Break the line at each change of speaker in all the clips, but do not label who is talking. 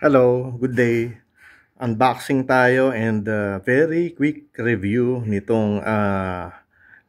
Hello, good day. Unboxing tayo and uh, very quick review nitong uh,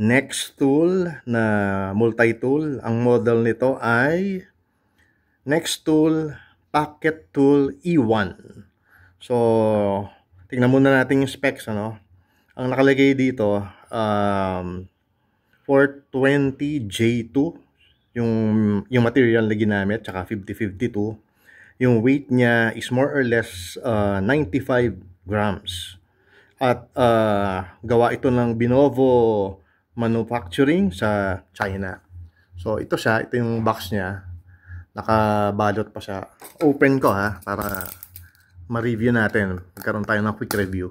next tool na multi-tool. Ang model nito ay next tool packet tool E1. So, tingnan muna natin yung specs. Ano? Ang nakalagay dito, um, 420J2 yung yung material na ginamit tsaka 5052 yung weight niya is more or less uh, 95 grams. At uh, gawa ito ng Binovo Manufacturing sa China. So ito siya, ito yung box niya. Nakabalot pa siya. Open ko ha para ma-review natin. Magkaroon tayo ng quick review.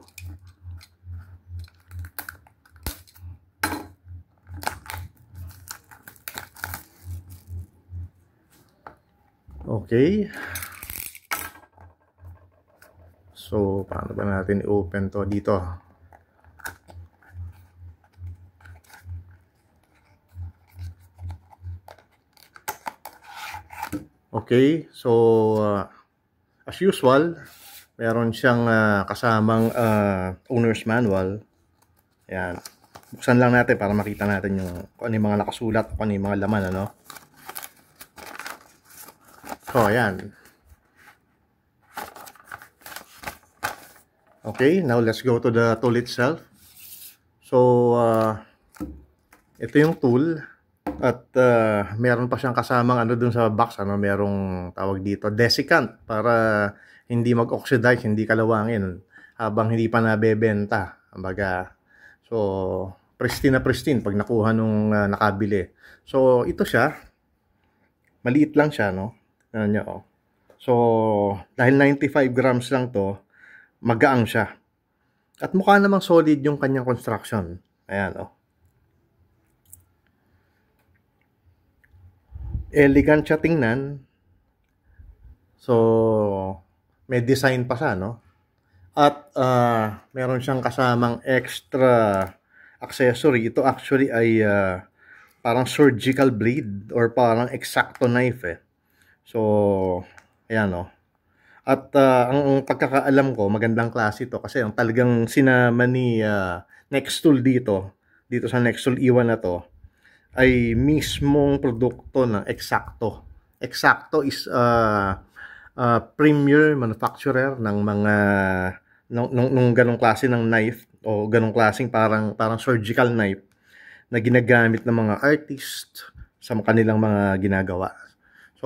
Okay. So, paano ba natin i-open to dito? Okay, so uh, as usual, meron siyang uh, kasamang uh, owner's manual. Ayan. Buksan lang natin para makita natin yung kung ano yung mga nakasulat, kung ano yung mga laman, ano. So, ayan. Okay, now let's go to the tool itself. So, uh, ito yung tool. At uh, meron pa siyang kasamang ano dun sa box, ano, merong tawag dito, desiccant para hindi mag-oxidize, hindi kalawangin habang hindi pa nabebenta. Ambaga, so, pristine na pristine pag nakuha nung uh, nakabili. So, ito siya. Maliit lang siya, no? Ano niyo, oh. So, dahil 95 grams lang to, magaang siya. At mukha namang solid yung kanyang construction. Ayan, oh. Elegant siya tingnan. So, may design pa siya, no? At uh, meron siyang kasamang extra accessory. Ito actually ay uh, parang surgical blade or parang exacto knife, eh. So, ayan, oh. At uh, ang, ang pagkakaalam ko, magandang klase ito kasi ang talagang sinama ni uh, ah, Nextool dito, dito sa Nextool Iwan e na to, ay mismong produkto ng Exacto. Exacto is uh, uh, premier manufacturer ng mga nung, nung, nung ganong klase ng knife o ganong klaseng parang parang surgical knife na ginagamit ng mga artist sa kanilang mga ginagawa. So,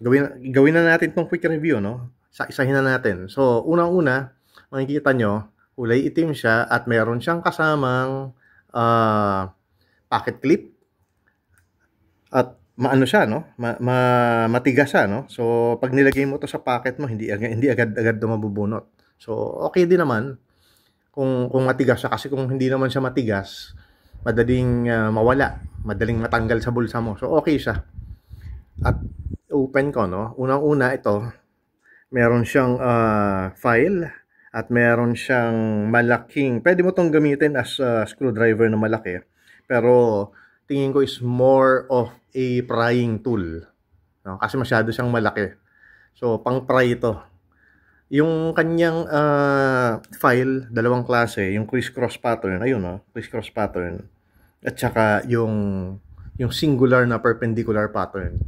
gawin, gawin na natin itong quick review, no? Sa isahin na natin. So, unang-una, makikita nyo, kulay itim siya at meron siyang kasamang uh, pocket clip. At maano siya, no? Ma, ma, matigas siya, no? So, pag nilagay mo to sa pocket mo, hindi, hindi agad-agad mabubunot. So, okay din naman kung, kung matigas siya. Kasi kung hindi naman siya matigas, madaling uh, mawala, madaling matanggal sa bulsa mo. So, okay siya. At open ko, no? Unang-una ito, meron siyang uh, file at meron siyang malaking, pwede mo tong gamitin as uh, screwdriver na malaki. Pero tingin ko is more of a prying tool. No? Kasi masyado siyang malaki. So, pang-pry ito. Yung kanyang uh, file, dalawang klase, yung criss-cross pattern, ayun no, criss-cross pattern, at saka yung yung singular na perpendicular pattern.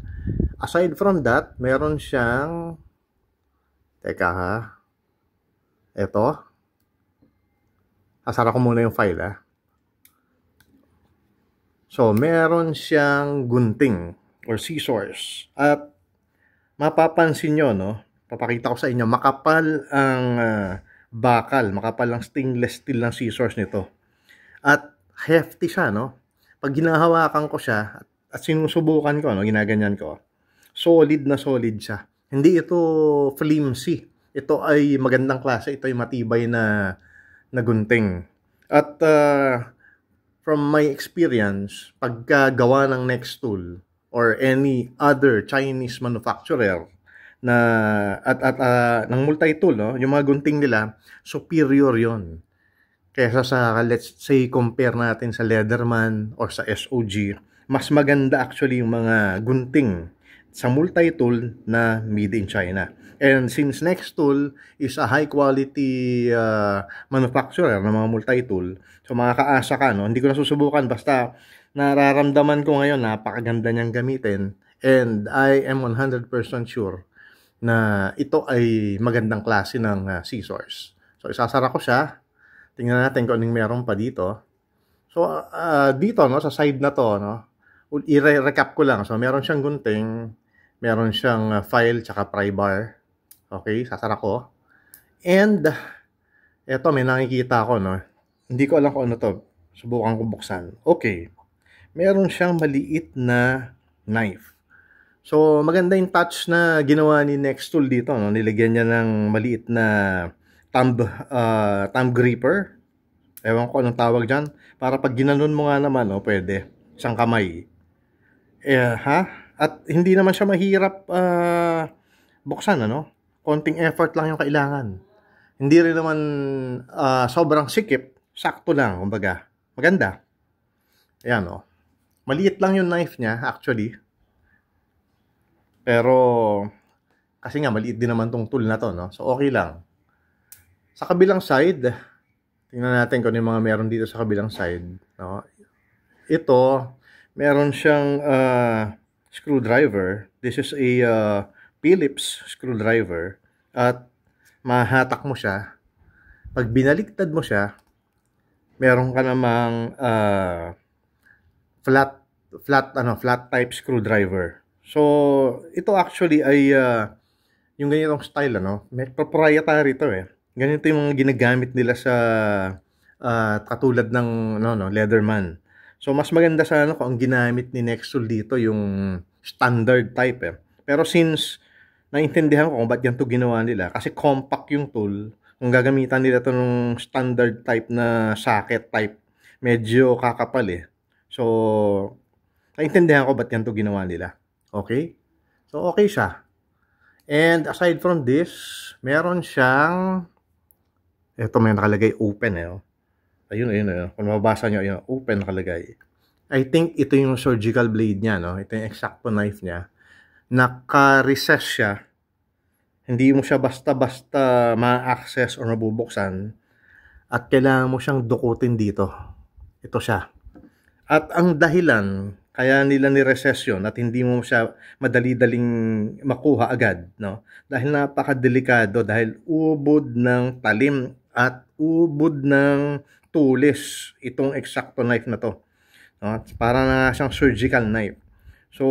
Aside from that, meron siyang Teka ha. Ito. Asara ko muna yung file ah. So, meron siyang gunting or scissors. At mapapansin nyo, no? Papakita ko sa inyo, makapal ang uh, bakal, makapal ang stainless steel ng scissors nito. At hefty siya, no? pag ginahawakan ko siya at, at sinusubukan ko, ano, ginaganyan ko, solid na solid siya. Hindi ito flimsy. Ito ay magandang klase. Ito ay matibay na, na gunting. At uh, from my experience, pagkagawa ng next tool or any other Chinese manufacturer, na at at uh, ng multi-tool no yung mga gunting nila superior yon kesa sa let's say compare natin sa Leatherman or sa SOG, mas maganda actually yung mga gunting sa multi-tool na made in China. And since next tool is a high quality uh, manufacturer ng mga multi-tool, so makakaasa ka, no? hindi ko nasusubukan basta nararamdaman ko ngayon napakaganda niyang gamitin and I am 100% sure na ito ay magandang klase ng uh, scissors. So isasara ko siya Tingnan natin kung anong meron pa dito. So, uh, dito, no, sa side na to, no, i-recap ko lang. So, meron siyang gunting, meron siyang ah, file, tsaka pry bar. Okay, sasara ko. And, eto, may nakikita ako, no. Hindi ko alam kung ano to. Subukan ko buksan. Okay. Meron siyang maliit na knife. So, maganda yung touch na ginawa ni Next Tool dito. No? Nilagyan niya ng maliit na thumb, uh, thumb gripper. Ewan ko anong tawag dyan. Para pag ginanon mo nga naman, oh, pwede. Isang kamay. Eh, ha? At hindi naman siya mahirap uh, buksan, ano? Konting effort lang yung kailangan. Hindi rin naman uh, sobrang sikip. Sakto lang, kumbaga. Maganda. Ayan, oh. Maliit lang yung knife niya, actually. Pero, kasi nga, maliit din naman tong tool na to, no? So, okay lang. Sa kabilang side, tingnan natin kung ano yung mga meron dito sa kabilang side. No? Ito, meron siyang uh, screwdriver. This is a uh, Phillips screwdriver. At mahatak mo siya. Pag binaliktad mo siya, meron ka namang uh, flat flat ano flat type screwdriver. So ito actually ay uh, yung ganitong style ano, may proprietary ito eh. Ganito yung mga ginagamit nila sa uh, katulad ng no, no, Leatherman. So, mas maganda sana ano, kung ang ginamit ni Nextol dito yung standard type. Eh. Pero since naintindihan ko kung ba't ganito ginawa nila, kasi compact yung tool, kung gagamitan nila to ng standard type na socket type, medyo kakapal eh. So, naintindihan ko ba't ganito ginawa nila. Okay? So, okay siya. And aside from this, meron siyang ito may nakalagay open eh. Oh. Ayun, ayun, ayun. Kung mabasa nyo, ayun, open nakalagay. I think ito yung surgical blade niya, no? Ito yung exacto knife niya. Naka-recess siya. Hindi mo siya basta-basta ma-access or mabubuksan. At kailangan mo siyang dukutin dito. Ito siya. At ang dahilan, kaya nila ni-recess yun at hindi mo siya madali-daling makuha agad, no? Dahil napakadelikado, dahil ubod ng talim at ubod ng tulis itong exacto knife na to. No? Para na siyang surgical knife. So,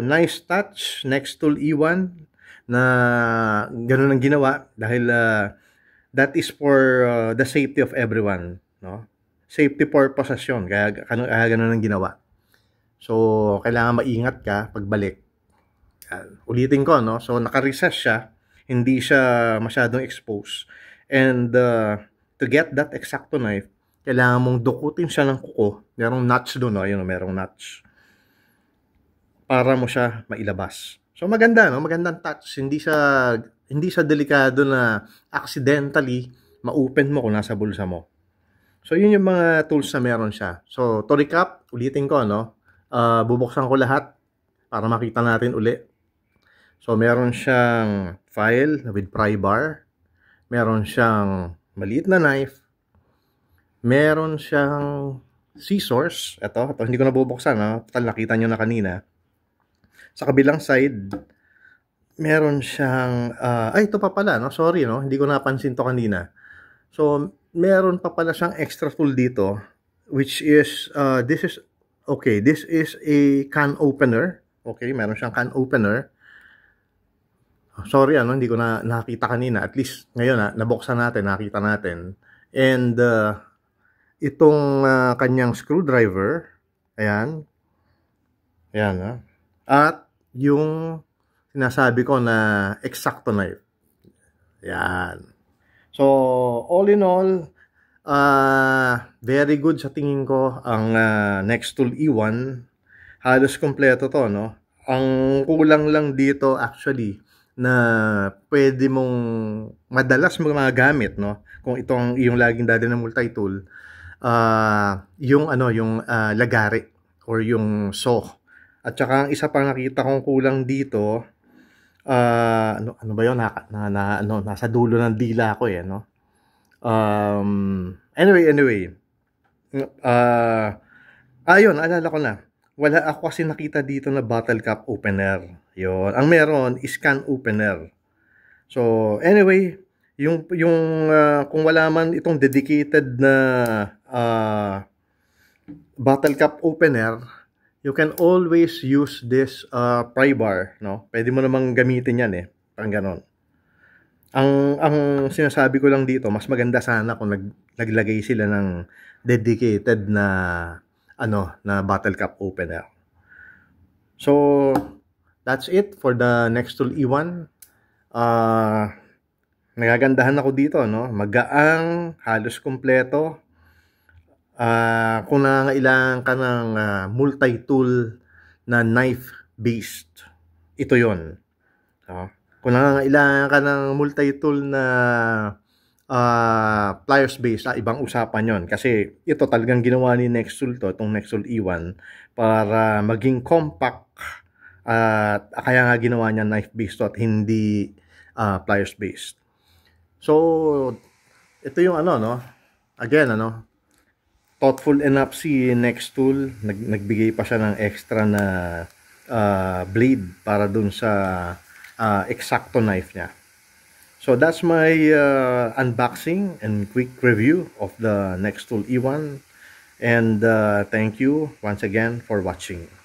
nice touch. Next tool E1 na ganun ang ginawa dahil uh, that is for uh, the safety of everyone. No? Safety purposes yun. Kaya, kaya ganun ang ginawa. So, kailangan maingat ka pagbalik. Uh, ulitin ko, no? So, naka-recess siya. Hindi siya masyadong exposed. And uh, to get that exacto knife, kailangan mong dukutin siya ng kuko. Merong notch doon, no? Oh, Ayun, oh, merong notch. Para mo siya mailabas. So maganda, no? Magandang touch. Hindi sa hindi sa delikado na accidentally ma-open mo kung nasa bulsa mo. So yun yung mga tools na meron siya. So to recap, ulitin ko, no? Uh, bubuksan ko lahat para makita natin uli. So meron siyang file with pry bar meron siyang maliit na knife, meron siyang scissors, ito, ito hindi ko na bubuksan, no? Ah. Tal nakita nyo na kanina. Sa kabilang side, meron siyang, uh, ay ito pa pala, no? sorry, no? hindi ko napansin to kanina. So, meron pa pala siyang extra tool dito, which is, uh, this is, okay, this is a can opener. Okay, meron siyang can opener sorry ano, hindi ko na nakita kanina. At least ngayon na ah, nabuksan natin, nakita natin. And uh, itong uh, kanyang screwdriver, ayan. Ayan, ha? At yung sinasabi ko na eksakto knife. Ayan. So, all in all, uh, very good sa tingin ko ang uh, next tool E1. Halos kompleto to, no? Ang kulang lang dito actually na pwede mong madalas mong magamit no kung itong yung laging dali na multi-tool uh, yung ano yung uh, lagari or yung saw at saka ang isa pang nakita kong kulang dito uh, ano ano ba yon na, na, na ano nasa dulo ng dila ko eh no um anyway anyway uh, ayun alala ko na wala ako kasi nakita dito na bottle cap opener. Yon. Ang meron is can opener. So, anyway, yung yung uh, kung wala man itong dedicated na uh, bottle cap opener, you can always use this uh, pry bar, no? Pwede mo namang gamitin 'yan eh, pang ganon. Ang ang sinasabi ko lang dito, mas maganda sana kung nag, naglagay sila ng dedicated na ano na battle cap opener. So that's it for the next tool E1. Uh, ah, nagagandahan ako dito no. Magaang, halos kumpleto. Uh, kung nangangailangan ka ng uh, multi-tool na knife based, ito 'yon. No? Kung nangangailangan ka ng multi-tool na uh, pliers base, ah, ibang usapan yon Kasi ito talagang ginawa ni Nextool to, itong Nextool E1, para maging compact at uh, kaya nga ginawa niya knife based to at hindi uh, pliers based. So, ito yung ano, no? Again, ano? Thoughtful enough si Nextool. Nag nagbigay pa siya ng extra na uh, blade para dun sa uh, exacto knife niya. So that's my uh, unboxing and quick review of the Nextool E1 and uh, thank you once again for watching.